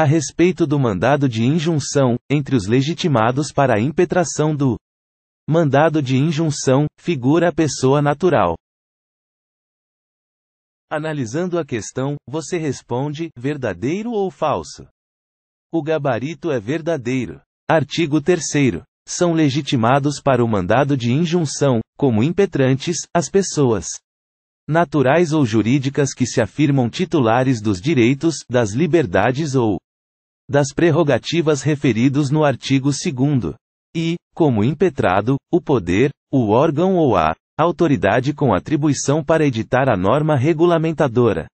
a respeito do mandado de injunção, entre os legitimados para a impetração do mandado de injunção, figura a pessoa natural. Analisando a questão, você responde: verdadeiro ou falso? O gabarito é verdadeiro. Artigo 3. São legitimados para o mandado de injunção, como impetrantes, as pessoas naturais ou jurídicas que se afirmam titulares dos direitos, das liberdades ou das prerrogativas referidos no artigo 2 e, como impetrado, o poder, o órgão ou a autoridade com atribuição para editar a norma regulamentadora.